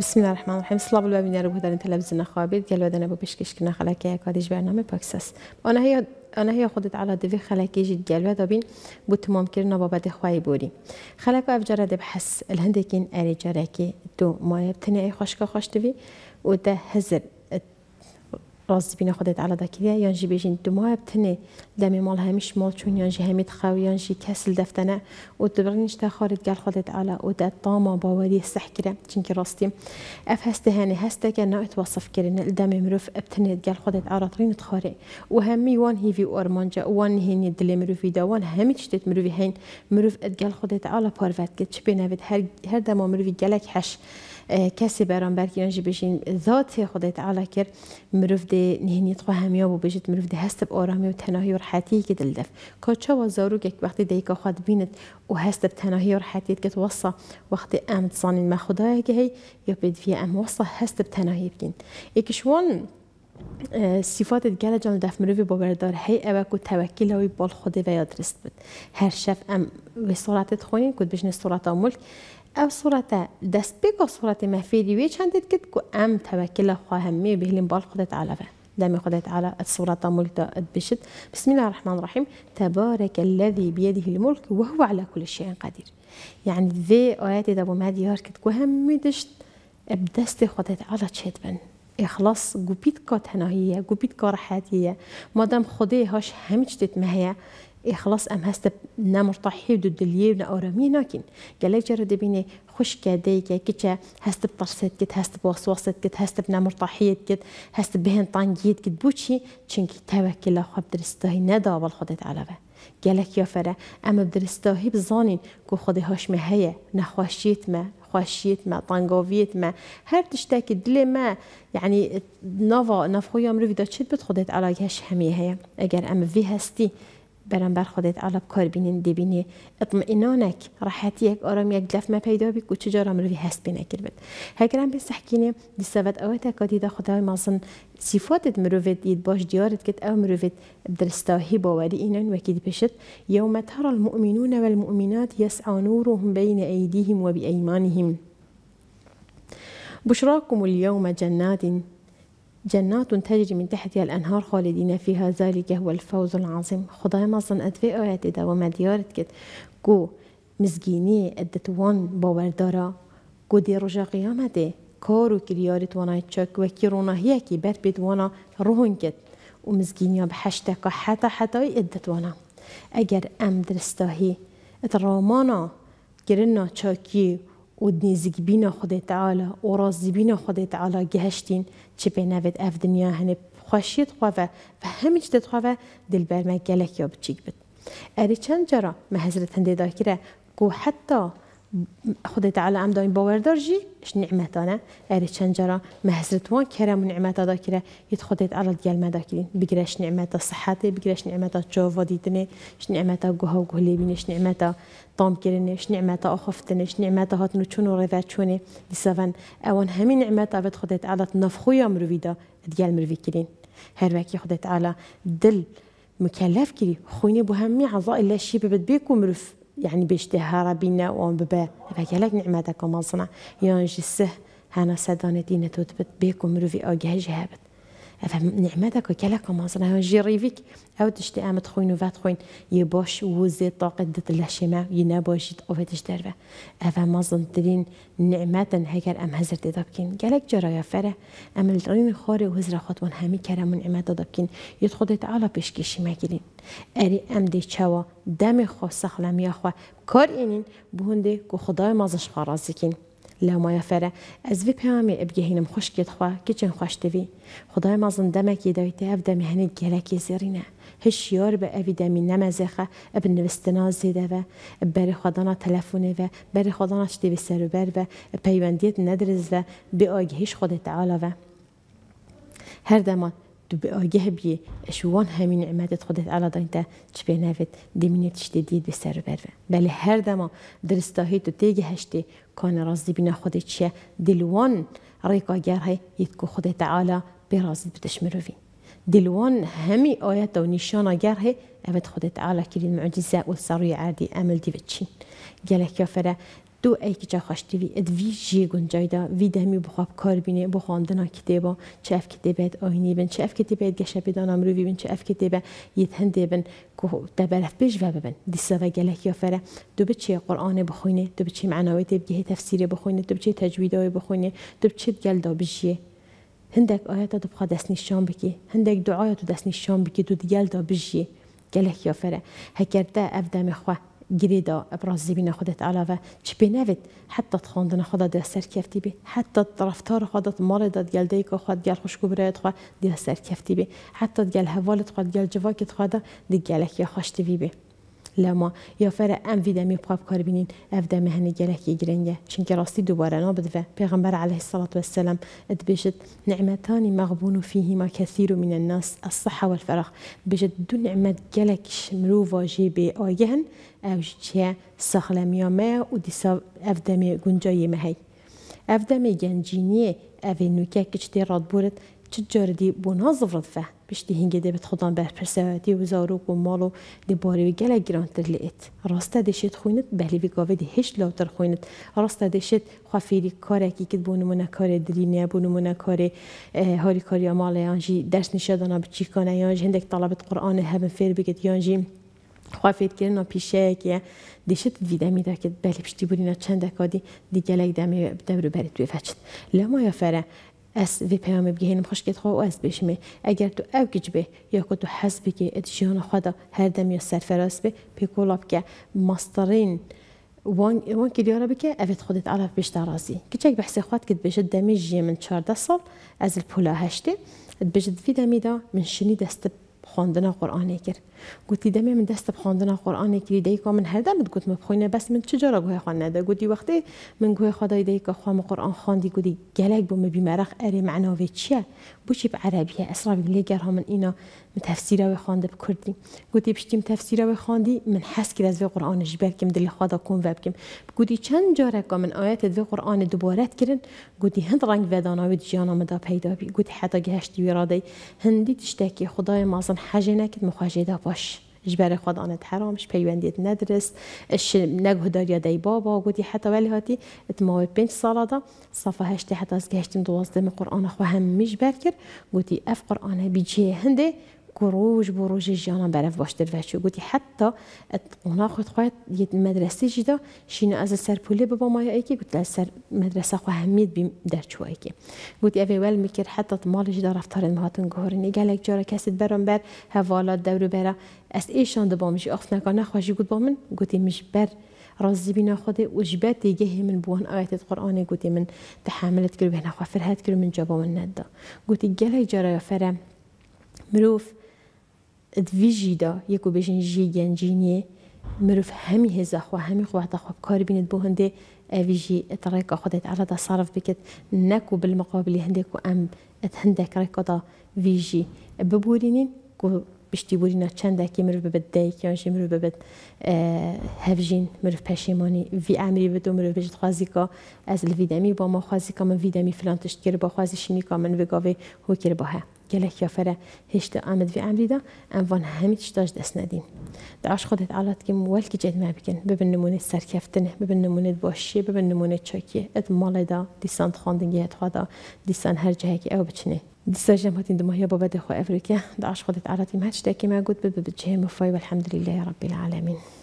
بسم الله الرحمن الرحیم سلام البینه رو در زن خوابید گل دارن بو پیشکش کن خلاکی اکادیش برنامه پاکسس آنها آنها خودت علا دوی خلاکی جد گل بین بو تمام کردن بابت خواهی بوری خلاکو افجاره افجار دب حس الهندکین اری که دو مایب تنه خوشکا خوش دوی و ده هزر راز بينا خدت على ذاك يا ينجي بيجين دموع بتني دمي مال مش مال شون ينجي هميت خاو ينجي كسل دفتنا وتبرنش تا خارج قال خدت على ودا طاما باوري السحكرة چونك راستي اف هسته هاني هسته كان اتوصف كرن الدم مروف بتني قال خدت على طرين تخاري وهمي وان هي في اورمانجا وان هيني دلي مروفي دا وان همي تشتت مروفي هين مروف قال خدت على بارفات كتش بينا هر هر دم مروفي قالك حش کسی برام برگیان جی بشین ذات خدا تعالی کر مروف ده نهنیت خو همیا بو بجید مروف ده هست با آرامی و تناهی و راحتی که دل دف کاچا و زاروگ یک وقتی که خود بیند و هست با تناهی و راحتی که توصا وقتی ام صانین ما خدای که هی یا بید فی ام وصا هست با تناهی بگین اکشون صفات گله جان دف مروی بردار هی او کو توکیل وی بال خود و یاد رست بود هر شف ام وصالت خونین کد بجن صورت ملک او صورت صورتا دسبیگو صورت مفیدی وی چندید کد که ام توکل خواهم می بهلیم بال خودت علاوه دامي خدت على الصورة ملك بشد بسم الله الرحمن الرحیم تبارک الذی بیده الملک و هو علا کل شيء قدیر یعنی يعني ذی آيات دابو هر کد که هم می دشت اب دست خودت علا چید بن إخلاص گوپید که تناهية گوپید که راحاتية مادم خدي هاش همیچ دیت مهیه ای إيه خلاص ام هست نمرتاحی دو دلیه و نآرامی نکن گله جرده بینه خوش کده که کچه هست بطرست کت هست بوسواست کت هست نمرتاحیت کت هست بهن طنگیت کت بوچی چونکی توکل خواب درستاهی نداول خودت علاوه گلک یا فره اما درستاهی بزانین که خودی هاش مهیه نخواشیت ما خواشيت ما طنقوفيت ما هر تشتاكي دلي ما يعني نافا نافخويا مروفي دا تشد بتخدت على يهش همي هي اگر ام في هستي خودت کار بەرەمبەر خودێت ئاڵە کاربینین دەبینێ ئەطمئینۆنەك ڕحەتیەک ئۆرەمیەک لەفمە پەیدابی و چجارە مرۆڤ هەستپی نەکردێت هەگران پێ سەحکینێ آوات ئەوە دا خداوی مازن سیفاتت مرۆڤێت دیت باش دیارت کرد ئەو مرۆڤێت بدرستاهی باوەری ئینەن وەکی پشت یوم تر المؤمنون والمؤمنات يسعى نورهم و بی وبأيمانهم بشراكم اليوم جنات جنات تجري من تحتها الأنهار خالدين فيها ذلك هو الفوز العظيم خدايا مازن أدفئات دا و مديارت كو مزگینی ادتوان باوردارا گودی رجا قیامته کارو کریارت وانای چک و کروناهیه کی بر بید وانا روحون کد و مزگینیا به حشتا که حتا ادت وانا اگر ام درستاهی ات رامانا گرنا چاکی و دنیزگ بینا خدای تعالی و راز بینا خدای تعالی گهشتین چه به نوید اف دنیا هنه خوشیت خواه و همین چه خواه دل برمه گلک یا بچیگ بد اری چند جرا محضرت هنده دا که گو حتی خودت تعالی ام داین باوردار جی اش نعمتانه اری چنجرا مهزرت وان کرم نعمت ادا کره یت خودت تعالی دیال مدا کرین بگرش نعمت صحت بگرش نعمت جوا دیدنه اش نعمت گوها و گلی بینش نعمت طام کرنه اش نعمت اخفتنه اش نعمت هات چون و رفت چونه دیسوان اون همین نعمت ابد خودت تعالی نفخو یامرو ویدا دیال مروی کرین هر وکی خودت تعالی دل مكلف كري خويني بهمي عظاء الله شي ببد بيكو مرف يعني بيشتهر بينا وان ببا فكالك نعمتك ومصنع يان جسه هانا سادانتي نتوتبت بيكم روفي اوجه جهابت نعمتك وكلك مصر جيري فيك او تشتي ام تخوين وفات خوين يبوش وزي طاقة دت الهشمة ينابوش يتقوفة تشترفة افا مصن ترين نعمه هيك ام هزر تدبكين قالك جرا يا فره ام الرين خوري وهزر من همي كرم نعمه دبكين يدخل تعالى بيشكيشي كلين اري ام دي تشاوا دم خو سخلم يا خو كور انين بهندي كو خداي مازش خرازكين لا ما فره از وی پیامی ابگهینم خوش کت خوا کچن خوش دوی خدای ما زندمه کی دویته اف دمی هنید گلکی زیرینه هش یار به اوی دمی نمزخه اب نوستنا زیده و بر خدانا تلفونه و بر خدانا چتی به سر بر و پیوندیت ندرز و به آگهیش خود تعالی و هر دمان تبقى جهبية شوانها من نعمات خودت على دانتا تشبه نافت دمينة تشتديد بسر برفا بل هر دما درستاهي تو تيجي هشتي كان راضي بنا خودت شا دلوان ريقا جارها يتكو خود تعالى برازي بتشمروفين دلوان همي آيات و نشانا جارها أبد خود تعالى كل المعجزة والصريعة دي أمل دي بتشين قالك يا فرا دو که جا خوشتی وی اد وی جی وی دمی بخواب کار بینه ها که دیبا چه اف کتابت آینی بین، چه اف کتابت گشه بدان روی بین چه اف کتابه دیبن بن کو دبرف بیش و ببن دیسا و گلک یا فره دو به چه قرآن بخوینه دو به چه معناوی گه تفسیر بخوینه دو به چه تجویدای بخوینه دو به چه گل دا بجیه دو آیات تبقی دسنی الشام هندک دعای تو دسنی دو دیال دا بجی گلک یا فره هکرتا خوا گریدا ابراز زبينا خدت علاوه چی بنوید حتی خواندن خدا در سر کفتی بی حتی رفتار خودت مال داد گل دی که خود گل خوشگو برایت خود در سر کفتی بی حتی گل حوالت خود گل جواکت خود دیگه لکی خوش بی لما لەما یافرە ئەم ویدەمی پاپ کار بینین اف ئەف دەمەهێنی گەرەکی گرنگە چونکە ڕاستی دووبارە نەوە و پیغمبر علیه الصلاة و والسلام دەبێژت نعمەتانی مەغبوون و فیهیما ما و من الناس الصحة والفرح بێژت دوو نعمەت مرو واجی به بێ او ئەوش چیە سەخلەمیامەیە و دیسا ئەف دەمێ گونجایی مەهەی ئەف دەمێ گەنجینیە ئەvê nûkek ji tê radborît çi caredî bo nazivrî dife پشتی هنگی ده بت خودان بر پرسواتی و زاروک و مال و دی باری و گله گرانتر لیت راستا دشت خویند بهلی وی گاوه دی هشت لاوتر خویند راستا دشت خوافیری کاره کی کد بونو من کار درینه بونو من کار هاری کاری مال یانجی درس نشدانا بچی کنه یانجی هندک طلبت قرآن هم فیر بگید یانجی خوافیت کردن پیشه که دیشت ویدمی دا که بلی پشتی بورینا چند اکادی دیگه لگ دمی دورو برد بیفچت لما یا فره اس وی پەیامە بگەهێنم خوشکێت خۆ ئەس بێشمێ اگر تو ئەو گچ یا یەکو تو حەز بکێ ئەتیژیانە خۆدا هەردەمیە سەرفەرەس بێ پێکۆڵا که ماسترین وان كليارة بك أفيد خدت أعرف بيش ترازي كتشك بحسي خوات كت بيش دمی جي من 14 صل أز البولا هشت بيش في دمي من شني دستب بخواندنا قرآنی کرد گوتی دمه من دست بخواندنا قرآنی کردی دیکا من هر دمت گوت مبخوینه بس من چجا را گوه خوان نده گوتی وقتی من گوه خدای دیکا خوام قرآن خواندی گوتی گلک بوم بیمرخ اری معناوی چیه بوچی به عربیه اسرا بگلی ها من اینا من تفسیره و خوانده بکردی گوتی بشتیم تفسیره و خواندی من حس کرد از وی قرآن جبر کم دل خدا کن و بکم گوتی چند جاره که من آیات وی قرآن دوباره کردن گوتی هند رنگ وداناوی جیانا مدا پیدا بی گوتی حتی گهشتی ویراده هندی تشتکی خدای مازن اصلا حاجه ناکد مخواجه باش جبر خود آنت مش پیوندید ندرس اش نگه داریا دی بابا گودی حتی ولی هاتی اتماوی پنج سالا دا صفحه هشتی حتی از گهشتیم دوازده قرآن خو هم میش برکر گودی اف قرآن بیجه هنده كروج بروج جانا بعرف باش درفع شو قلتي حتى وناخد خوات ديت مدرسة جدا شينا از سر بولي بابا ما يأيكي قلت له سر مدرسة خو هميد بيم در شو أيكي قلت أبي وال مكر حتى طمال جدا رفتار المهاتون جهرني قالك جارا كاسد برم بر هفالات دورو برا اس ايشان دبا مش اخف نكانا جي قلت بامن قلت مش بر رازي بينا خدي وجبات يجيه من بوان آيات القرآن قلت من تحملت كل بينا خوا فرهات كل من جابا من ندا قلت جالي جارا فرم مروف دویژی دا یکو یەک و مروف همی هزا خواه همی خواه دا خواه کار بیند بو هنده اویجی ئەویژی ئەتڕێکە خودێت عەدا صرف بکت نکو بالمقابلی هنده کو ام ات هنده کرکا دا ویجی ببورینین کو بشتی بورینا و پشتیبورینا چندێکی مرۆڤ ببێت آنشی مروف ببێت اه، هفجین مروف پشیمانی وی امری بدو مروف بجد خوازی که از الویدمی با ما خوازی که من ویدمی فلان تشت تشتکر با خوازی شیمی که من وگاوی هو هۆکر با هەیە gelek yafere heşte amed ve emrida em van hemî tiştaj dest nedîn. Di aş xwedê Teala dikim welkî cedme bikin, bibin nimûnê serkeftinê, bibin nimûnê başiyê, bibin nimûnê çekiyê, et malê da dîsan xwandingê et xwe da dîsan her cihekî ew biçinê. ديسا جام هاتين دمه يا بابا دخو افريكا دعش خدت عراتي ما هاتش تاكي ما قلت ببجهي مفاي والحمد لله رب العالمين